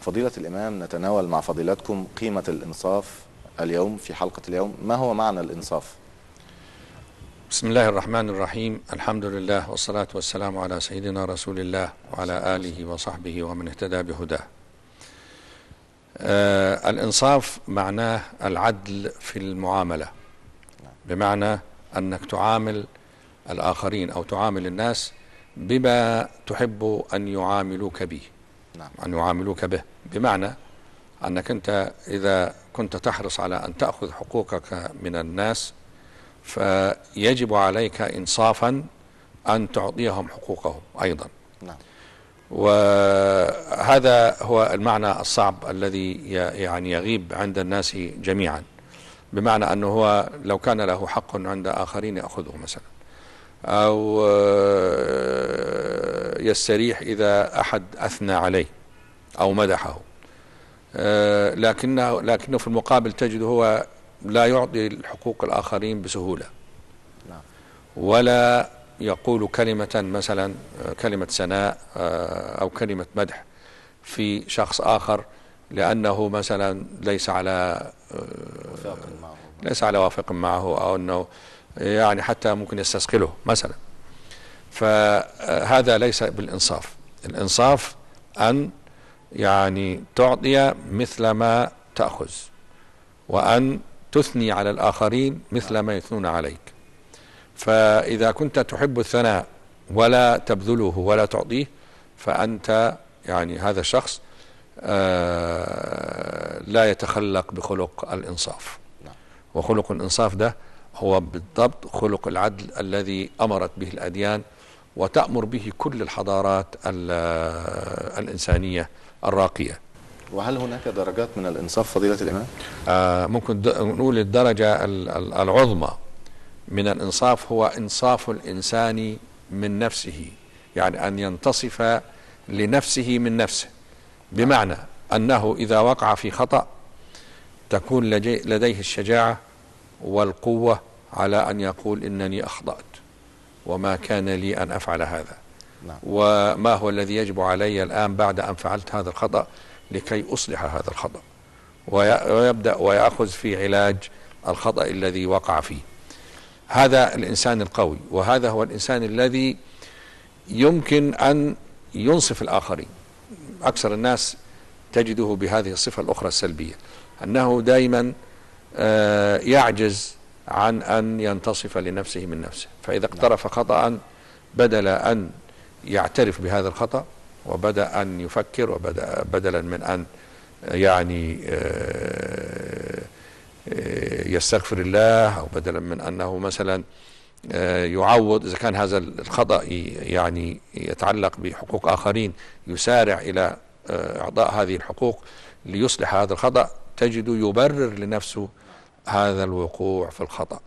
فضيلة الإمام نتناول مع فضيلتكم قيمة الإنصاف اليوم في حلقة اليوم ما هو معنى الإنصاف؟ بسم الله الرحمن الرحيم الحمد لله والصلاة والسلام على سيدنا رسول الله وعلى آله وصحبه ومن اهتدى بهداه آه الإنصاف معناه العدل في المعاملة بمعنى أنك تعامل الآخرين أو تعامل الناس بما تحب أن يعاملوك به نعم. أن يعاملوك به بمعنى أنك أنت إذا كنت تحرص على أن تأخذ حقوقك من الناس فيجب عليك إنصافا أن تعطيهم حقوقهم أيضا نعم. وهذا هو المعنى الصعب الذي يعني يغيب عند الناس جميعا بمعنى أنه هو لو كان له حق عند آخرين يأخذه مثلا أو آه، يستريح إذا أحد أثنى عليه أو مدحه آه، لكنه, لكنه في المقابل تجد هو لا يعطي الحقوق الآخرين بسهولة نعم. ولا يقول كلمة مثلا آه، كلمة سناء آه، أو كلمة مدح في شخص آخر لأنه مثلا ليس على ليس على وافق معه أو أنه يعني حتى ممكن يستثقله مثلا فهذا ليس بالإنصاف الإنصاف أن يعني تعطي مثل ما تأخذ وأن تثني على الآخرين مثل ما يثنون عليك فإذا كنت تحب الثناء ولا تبذله ولا تعطيه فأنت يعني هذا الشخص آه، لا يتخلق بخلق الإنصاف نعم. وخلق الإنصاف ده هو بالضبط خلق العدل الذي أمرت به الأديان وتأمر به كل الحضارات الإنسانية الراقية وهل هناك درجات من الإنصاف فضيلة الإمام؟ آه ممكن نقول الدرجة العظمى من الإنصاف هو إنصاف الإنسان من نفسه يعني أن ينتصف لنفسه من نفسه بمعنى أنه إذا وقع في خطأ تكون لديه الشجاعة والقوة على أن يقول إنني أخطأت وما كان لي أن أفعل هذا نعم. وما هو الذي يجب علي الآن بعد أن فعلت هذا الخطأ لكي أصلح هذا الخطأ ويبدأ ويأخذ في علاج الخطأ الذي وقع فيه هذا الإنسان القوي وهذا هو الإنسان الذي يمكن أن ينصف الآخرين أكثر الناس تجده بهذه الصفة الأخرى السلبية أنه دائما آه، يعجز عن أن ينتصف لنفسه من نفسه فإذا اقترف خطأ بدل أن يعترف بهذا الخطأ وبدأ أن يفكر وبدأ بدلا من أن يعني آه، آه، يستغفر الله أو بدلا من أنه مثلا آه، يعوض إذا كان هذا الخطأ يعني يتعلق بحقوق آخرين يسارع إلى إعطاء هذه الحقوق ليصلح هذا الخطأ تجد يبرر لنفسه هذا الوقوع في الخطأ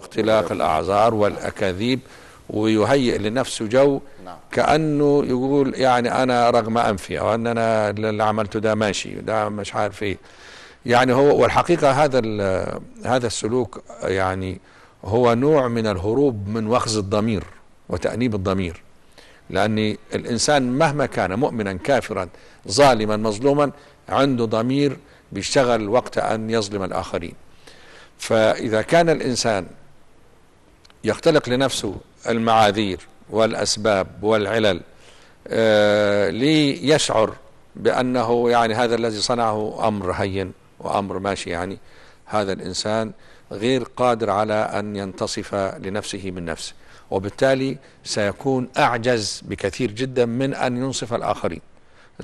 اختلاق الأعذار والأكاذيب ويهيئ لنفسه جو نعم. كأنه يقول يعني أنا رغم أنفي أو أن أنا اللي عملته ده ماشي ده مش عارف إيه يعني هو والحقيقة هذا هذا السلوك يعني هو نوع من الهروب من وخز الضمير وتأنيب الضمير لأن الإنسان مهما كان مؤمنا كافرا ظالما مظلوما عنده ضمير بيشتغل وقت أن يظلم الآخرين فإذا كان الإنسان يختلق لنفسه المعاذير والأسباب والعلل آه، ليشعر بأنه يعني هذا الذي صنعه أمر هين وأمر ماشي يعني هذا الإنسان غير قادر على أن ينتصف لنفسه من نفسه وبالتالي سيكون أعجز بكثير جدا من أن ينصف الآخرين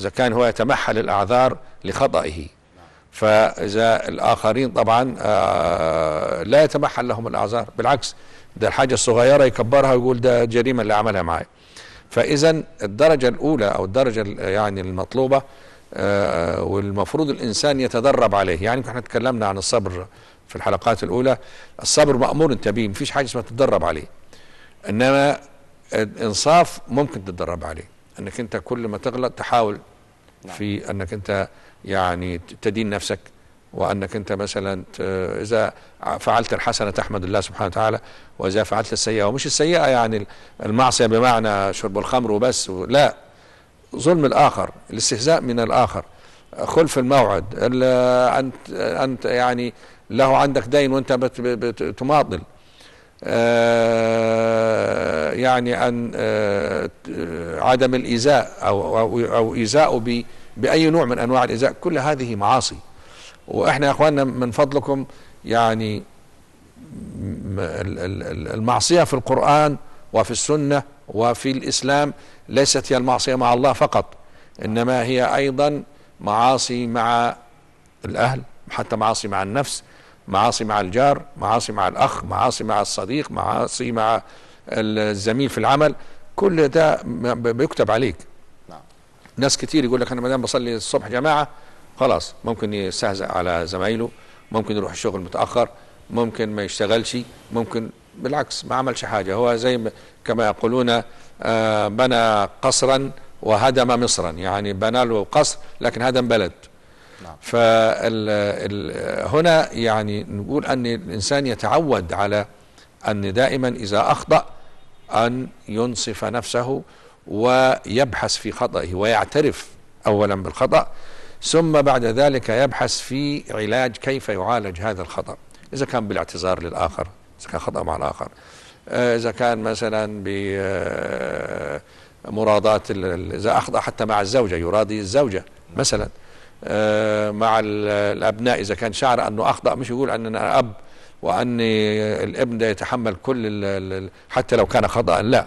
إذا كان هو يتمحل الأعذار لخطئه فإذا الآخرين طبعا آه، لا يتمحل لهم الأعذار بالعكس ده الحاجة الصغيرة يكبرها ويقول ده جريمه اللي عملها معايا فإذا الدرجة الأولى أو الدرجة يعني المطلوبة آه، والمفروض الإنسان يتدرب عليه يعني احنا تكلمنا عن الصبر في الحلقات الأولى الصبر مأمور أنت بيه مفيش حاجة اسمها تتدرب عليه إنما الإنصاف ممكن تتدرب عليه انك انت كل ما تغلط تحاول نعم. في انك انت يعني تدين نفسك وانك انت مثلا اذا فعلت الحسنه تحمد الله سبحانه وتعالى واذا فعلت السيئه ومش السيئه يعني المعصيه بمعنى شرب الخمر وبس لا ظلم الاخر الاستهزاء من الاخر خلف الموعد انت يعني له عندك دين وانت بتماطل آه، يعني ان آه، عدم الإيذاء أو, أو, أو بأي نوع من أنواع الإيذاء كل هذه معاصي وإحنا يا أخواننا من فضلكم يعني المعصية في القرآن وفي السنة وفي الإسلام ليست هي المعصية مع الله فقط إنما هي أيضا معاصي مع الأهل حتى معاصي مع النفس معاصي مع الجار معاصي مع الأخ معاصي مع الصديق معاصي مع الزميل في العمل كل ده بيكتب عليك نعم. ناس كتير يقول لك أنا ما دام بصلي الصبح جماعة خلاص ممكن يستهزأ على زمايله ممكن يروح الشغل متأخر ممكن ما يشتغلش ممكن بالعكس ما عملش حاجة هو زي كما يقولون آه، بنى قصرا وهدم مصرا يعني بنى له قصر لكن هدم بلد نعم. فهنا يعني نقول أن الإنسان يتعود على أن دائما إذا أخطأ أن ينصف نفسه ويبحث في خطأه ويعترف أولا بالخطأ ثم بعد ذلك يبحث في علاج كيف يعالج هذا الخطأ إذا كان بالاعتذار للآخر إذا كان خطأ مع الآخر آه، إذا كان مثلا بمراضات آه، إذا أخطأ حتى مع الزوجة يراضي الزوجة مثلا آه، مع الابناء اذا كان شعر انه اخطا مش يقول ان انا اب وان الابن ده يتحمل كل حتى لو كان خطا لا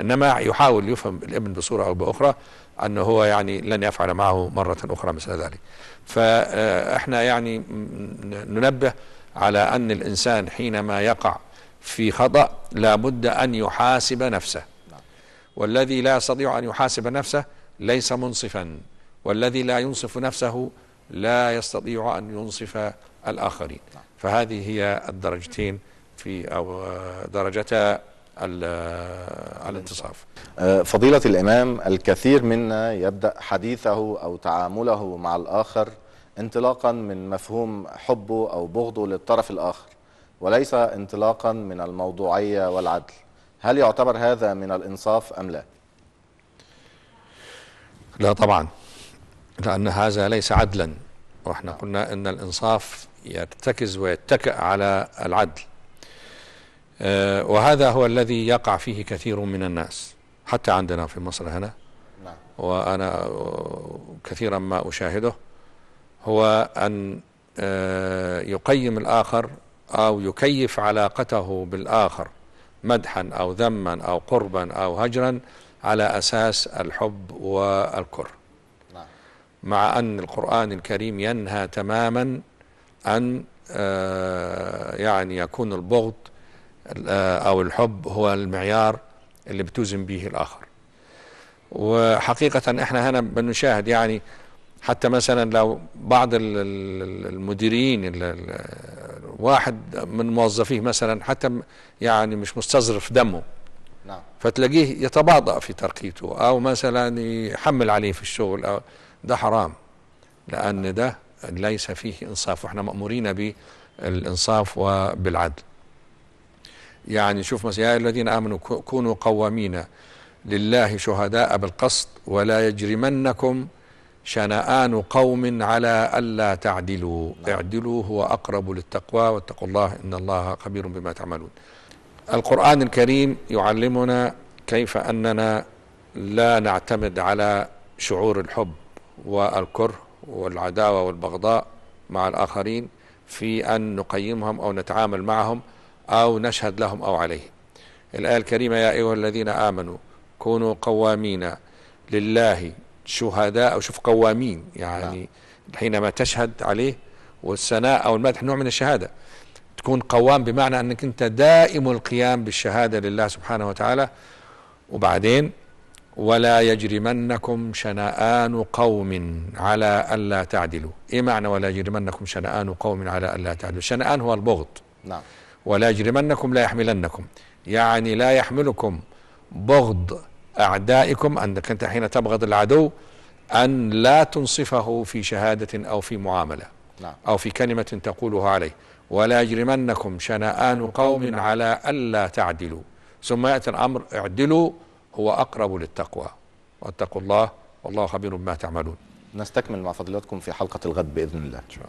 انما يحاول يفهم الابن بصوره او باخرى انه هو يعني لن يفعل معه مره اخرى مثل ذلك فاحنا آه، يعني ننبه على ان الانسان حينما يقع في خطا لابد ان يحاسب نفسه والذي لا يستطيع ان يحاسب نفسه ليس منصفا والذي لا ينصف نفسه لا يستطيع أن ينصف الآخرين فهذه هي الدرجتين في أو درجتا الانتصاف أه، فضيلة الإمام الكثير منا يبدأ حديثه أو تعامله مع الآخر انطلاقا من مفهوم حبه أو بغضه للطرف الآخر وليس انطلاقا من الموضوعية والعدل هل يعتبر هذا من الإنصاف أم لا؟ لا طبعا لأن هذا ليس عدلا وإحنا قلنا أن الإنصاف يرتكز ويتكأ على العدل آه، وهذا هو الذي يقع فيه كثير من الناس حتى عندنا في مصر هنا نعم. وأنا كثيرا ما أشاهده هو أن آه، يقيم الآخر أو يكيف علاقته بالآخر مدحا أو ذما أو قربا أو هجرا على أساس الحب والكره مع أن القرآن الكريم ينهى تماما أن آه، يعني يكون البغض آه، أو الحب هو المعيار اللي بتوزن به الآخر وحقيقة احنا هنا بنشاهد يعني حتى مثلا لو بعض المديرين واحد من موظفيه مثلا حتى يعني مش مستظرف دمه نعم فتلاقيه يتباطأ في ترقيته أو مثلا يحمل عليه في الشغل أو ده حرام لأن ده ليس فيه إنصاف وإحنا مأمورين بالإنصاف وبالعدل يعني شوف مثلا يا الذين آمنوا كونوا قوامين لله شهداء بالقصد ولا يجرمنكم شنآن قوم على ألا تعدلوا اعدلوا هو أقرب للتقوى واتقوا الله إن الله خبير بما تعملون القرآن الكريم يعلمنا كيف أننا لا نعتمد على شعور الحب والكره والعداوة والبغضاء مع الآخرين في أن نقيمهم أو نتعامل معهم أو نشهد لهم أو عليهم الآية الكريمة يا أيها الذين آمنوا كونوا قوامين لله شهداء أو شوف قوامين يعني نعم. حينما تشهد عليه والثناء أو المدح نوع من الشهادة تكون قوام بمعنى أنك أنت دائم القيام بالشهادة لله سبحانه وتعالى وبعدين ولا يجرمنكم شنآن قوم على ألا تعدلوا إيه معنى ولا يجرمنكم شنآن قوم على ألا تعدلوا شنآن هو البغض نعم ولا يجرمنكم لا يحملنكم يعني لا يحملكم بغض أعدائكم أنك أنت حين تبغض العدو أن لا تنصفه في شهادة أو في معاملة نعم. أو في كلمة تقولها عليه ولا يجرمنكم شنآن قوم على ألا تعدلوا ثم يأتي الأمر اعدلوا هو أقرب للتقوى واتقوا الله والله خبير بما تعملون نستكمل مع فضيلتكم في حلقة الغد بإذن الله الله